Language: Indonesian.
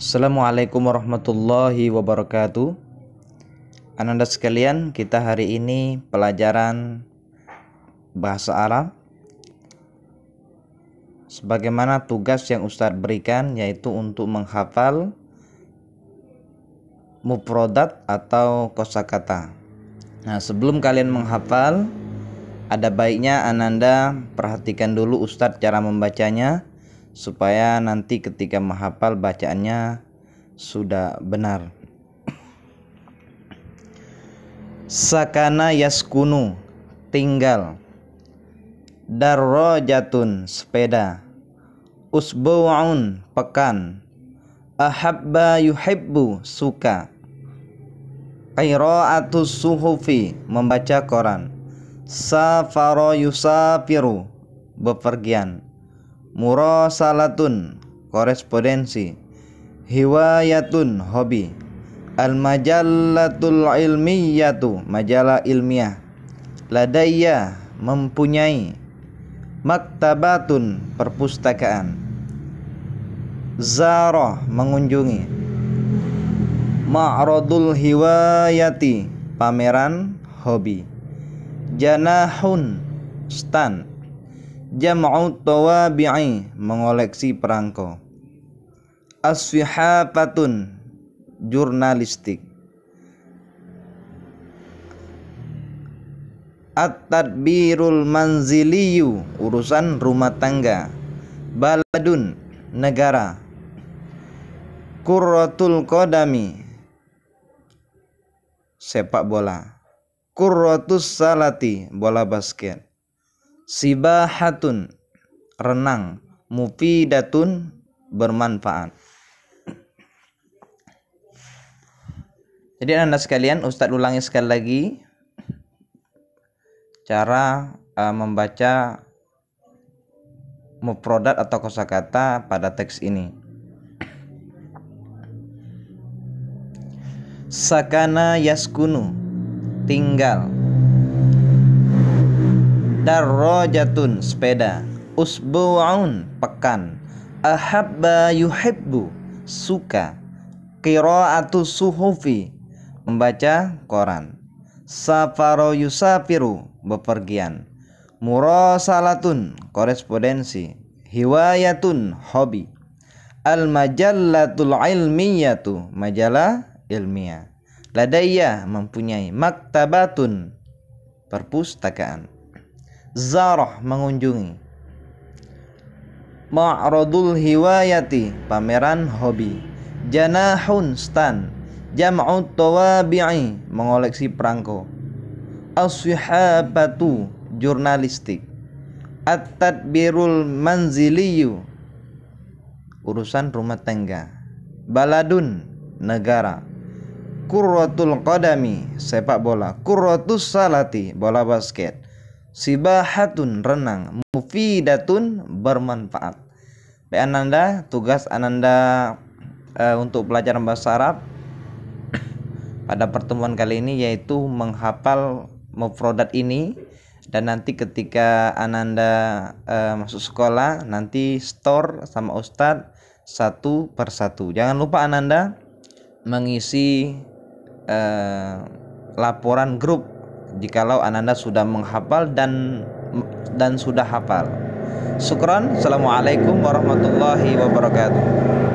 Assalamualaikum warahmatullahi wabarakatuh. Ananda sekalian, kita hari ini pelajaran bahasa Arab. Sebagaimana tugas yang Ustadz berikan yaitu untuk menghafal mufrodat atau kosakata. Nah, sebelum kalian menghafal, ada baiknya Ananda perhatikan dulu Ustadz cara membacanya supaya nanti ketika menghafal bacaannya sudah benar sakana yaskunu tinggal darrojatun sepeda usbu'un pekan ahabba yuhibbu suka qira'atus suhufi membaca koran safaro yusafiru bepergian murasalatun korespondensi hiwayatun hobi al majallatul ilmiyatu majalah ilmiah ladaya mempunyai maktabatun perpustakaan zaroh mengunjungi ma'radul hiwayati pameran hobi janahun stand jam'u tawabi'i mengoleksi perangko asfihafatun jurnalistik at-tadbirul manziliyu urusan rumah tangga baladun negara kurratul kodami sepak bola kurratus salati bola basket sibahatun renang mufidatun bermanfaat jadi anda sekalian Ustadz ulangi sekali lagi cara uh, membaca muprodat atau kosakata pada teks ini sakana yaskunu tinggal darrojatun sepeda usbu'un pekan ahabba yuhibbu suka qiraatu suhufi membaca koran safaro yusafiru bepergian murasalatun korespondensi hiwayatun hobi al majallatul ilmiyatu majalah ilmiah ladaiya mempunyai maktabatun perpustakaan Zarah mengunjungi Ma'radul hiwayati pameran hobi Janahun stan jam'ut tawabi'i mengoleksi perangko Aswihabatu jurnalistik At-tadbirul manziliyu Urusan rumah tangga Baladun negara Kurrotul qadami sepak bola Kurrotus salati bola basket sibahatun renang mufidatun bermanfaat baik Ananda tugas Ananda e, untuk pelajaran bahasa Arab pada pertemuan kali ini yaitu menghafal mufrodat ini dan nanti ketika Ananda e, masuk sekolah nanti store sama Ustadz satu persatu jangan lupa Ananda mengisi e, laporan grup jikalau ananda sudah menghafal dan dan sudah hafal. Syukran. Assalamualaikum warahmatullahi wabarakatuh.